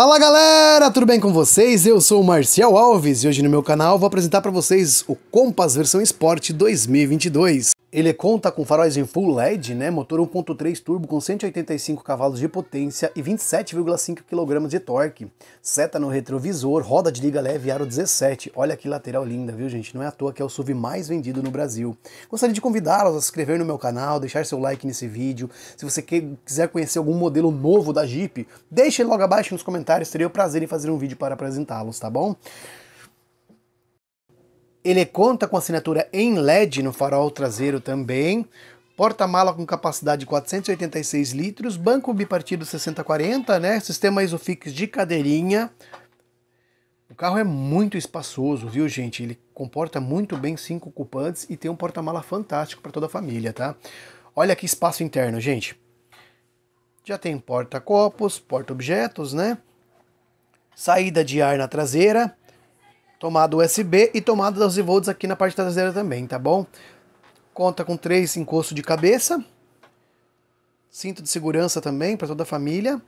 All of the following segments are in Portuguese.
Fala galera, tudo bem com vocês? Eu sou o Marcial Alves e hoje no meu canal vou apresentar para vocês o Compass versão Sport 2022. Ele conta com faróis em full LED, né, motor 1.3 turbo com 185 cavalos de potência e 27,5 kg de torque, seta no retrovisor, roda de liga leve aro 17. Olha que lateral linda, viu gente? Não é à toa que é o SUV mais vendido no Brasil. Gostaria de convidá-los a se inscrever no meu canal, deixar seu like nesse vídeo. Se você quiser conhecer algum modelo novo da Jeep, deixe logo abaixo nos comentários, teria o prazer em fazer um vídeo para apresentá-los, tá bom? Ele conta com assinatura em LED no farol traseiro também, porta-mala com capacidade de 486 litros, banco bipartido 6040, né? Sistema Isofix de cadeirinha. O carro é muito espaçoso, viu, gente? Ele comporta muito bem cinco ocupantes e tem um porta-mala fantástico para toda a família, tá? Olha que espaço interno, gente. Já tem porta-copos, porta-objetos, né? Saída de ar na traseira, tomada USB e tomada 12 volts aqui na parte traseira também, tá bom? Conta com três encosto de cabeça, cinto de segurança também para toda a família.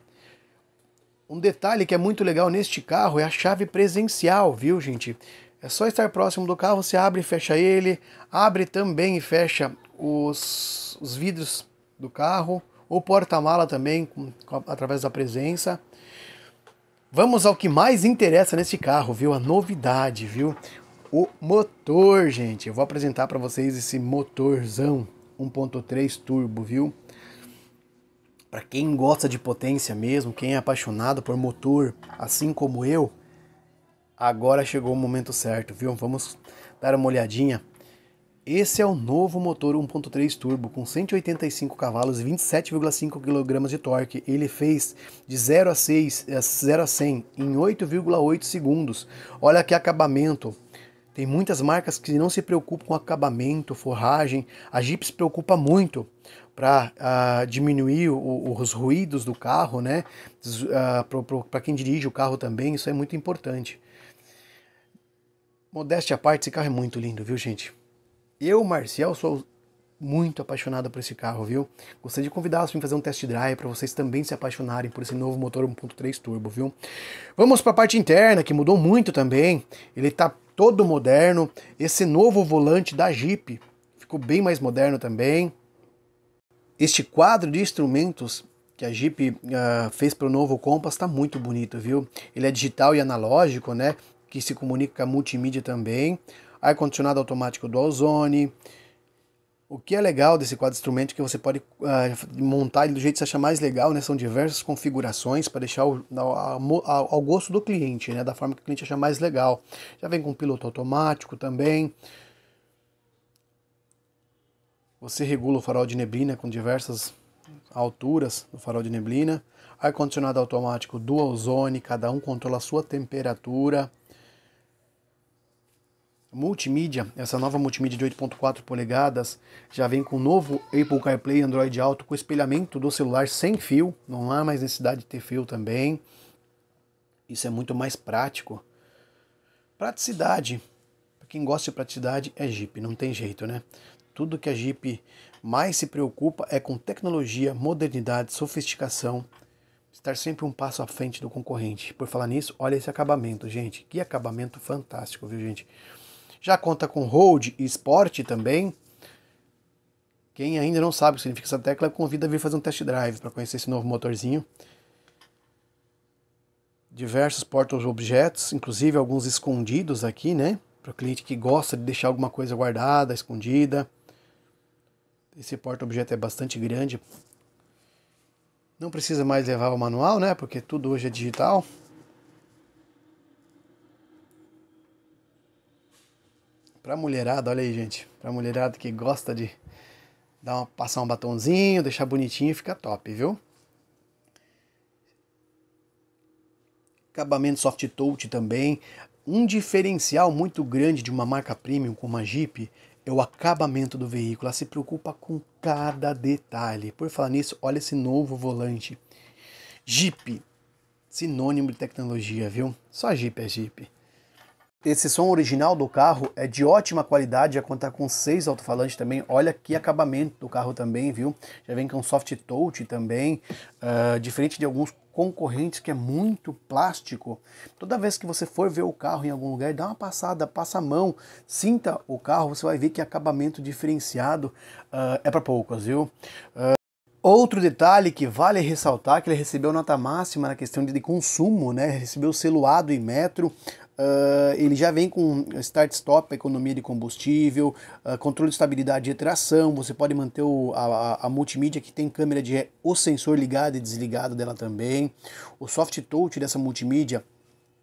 Um detalhe que é muito legal neste carro é a chave presencial, viu gente? É só estar próximo do carro, você abre e fecha ele, abre também e fecha os, os vidros do carro, ou porta-mala também, com, através da presença. Vamos ao que mais interessa nesse carro, viu? A novidade, viu? O motor, gente. Eu vou apresentar para vocês esse motorzão 1.3 turbo, viu? Para quem gosta de potência mesmo, quem é apaixonado por motor, assim como eu, agora chegou o momento certo, viu? Vamos dar uma olhadinha esse é o novo motor 1.3 turbo com 185 cavalos e 27,5 kg de torque. Ele fez de 0 a 6, 0 eh, a 100 em 8,8 segundos. Olha que acabamento. Tem muitas marcas que não se preocupam com acabamento, forragem. A Jeep se preocupa muito para uh, ah, diminuir o, os ruídos do carro, né? Uh, ah, para quem dirige o carro também, isso é muito importante. Modéstia à parte, esse carro é muito lindo, viu, gente? Eu, Marcial, sou muito apaixonado por esse carro, viu? Gostaria de convidá-los para fazer um test drive para vocês também se apaixonarem por esse novo motor 1.3 turbo, viu? Vamos para a parte interna, que mudou muito também. Ele está todo moderno. Esse novo volante da Jeep ficou bem mais moderno também. Este quadro de instrumentos que a Jeep uh, fez para o novo Compass está muito bonito, viu? Ele é digital e analógico, né? Que se comunica com a multimídia também ar-condicionado automático do Ozone. O que é legal desse quadro de instrumento é que você pode uh, montar ele do jeito que você achar mais legal, né? São diversas configurações para deixar o, ao, ao, ao, gosto do cliente, né? Da forma que o cliente achar mais legal. Já vem com piloto automático também. Você regula o farol de neblina com diversas alturas do farol de neblina. Ar-condicionado automático dual zone, cada um controla a sua temperatura multimídia, essa nova multimídia de 8.4 polegadas, já vem com o novo Apple CarPlay Android Auto com espelhamento do celular sem fio, não há mais necessidade de ter fio também. Isso é muito mais prático. Praticidade. Para quem gosta de praticidade é Jeep, não tem jeito, né? Tudo que a Jeep mais se preocupa é com tecnologia, modernidade, sofisticação, estar sempre um passo à frente do concorrente. Por falar nisso, olha esse acabamento, gente. Que acabamento fantástico, viu, gente? Já conta com Hold e Sport também. Quem ainda não sabe o que significa essa tecla, convida a vir fazer um test drive para conhecer esse novo motorzinho. Diversos portos objetos, inclusive alguns escondidos aqui, né? Para o cliente que gosta de deixar alguma coisa guardada, escondida. Esse porta-objeto é bastante grande. Não precisa mais levar o manual, né? Porque tudo hoje é digital. Pra mulherada, olha aí, gente. Pra mulherada que gosta de dar uma, passar um batonzinho, deixar bonitinho, fica top, viu? Acabamento soft touch também. Um diferencial muito grande de uma marca premium como a Jeep é o acabamento do veículo. Ela se preocupa com cada detalhe. Por falar nisso, olha esse novo volante. Jeep, sinônimo de tecnologia, viu? Só Jeep é Jeep. Esse som original do carro é de ótima qualidade, já conta com seis alto-falantes também. Olha que acabamento do carro também, viu? Já vem com soft touch também, uh, diferente de alguns concorrentes que é muito plástico. Toda vez que você for ver o carro em algum lugar, dá uma passada, passa a mão, sinta o carro, você vai ver que acabamento diferenciado uh, é para poucos, viu? Uh, Outro detalhe que vale ressaltar que ele recebeu nota máxima na questão de, consumo, né? Recebeu seloado em metro, Uh, ele já vem com start-stop, economia de combustível, uh, controle de estabilidade de tração, você pode manter o, a, a, multimídia que tem câmera de ré, o sensor ligado e desligado dela também. O soft touch dessa multimídia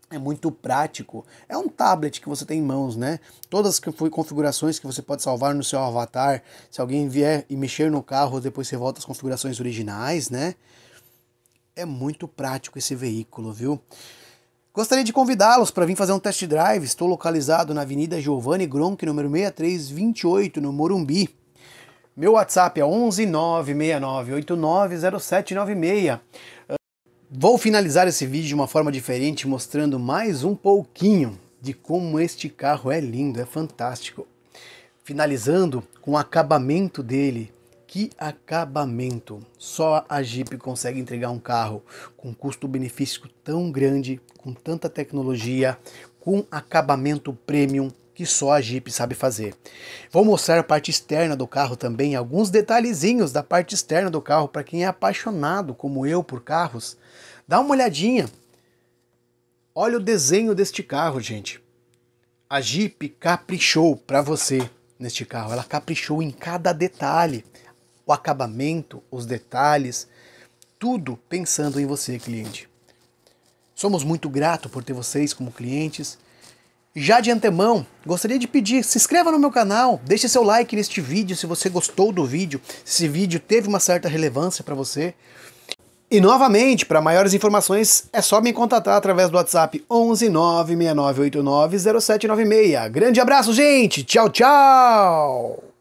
é muito prático. É um tablet que você tem em mãos, né? Todas as configurações que você pode salvar no seu avatar, se alguém vier e mexer no carro, depois você volta às configurações originais, né? É muito prático esse veículo, viu? Gostaria de convidá-los para vir fazer um test drive. Estou localizado na Avenida Giovanni Gronk, número 6328, no Morumbi. Meu WhatsApp é 11969890796. Ah, vou finalizar esse vídeo de uma forma diferente, mostrando mais um pouquinho de como este carro é lindo, é fantástico. Finalizando com o acabamento dele, que acabamento! Só a Jeep consegue entregar um carro com custo-benefício tão grande, com tanta tecnologia, com acabamento premium que só a Jeep sabe fazer. Vou mostrar a parte externa do carro também, alguns detalhezinhos da parte externa do carro para quem é apaixonado como eu por carros. Dá uma olhadinha. Olha o desenho deste carro, gente. A Jeep caprichou para você neste carro. Ela caprichou em cada detalhe o acabamento, os detalhes, tudo pensando em você, cliente. Somos muito gratos por ter vocês como clientes. Já de antemão, gostaria de pedir, se inscreva no meu canal, deixe seu like neste vídeo se você gostou do vídeo, se esse vídeo teve uma certa relevância para você. E novamente, para maiores informações, é só me contatar através do WhatsApp 11 96989 0796. Grande abraço, gente! Tchau, tchau!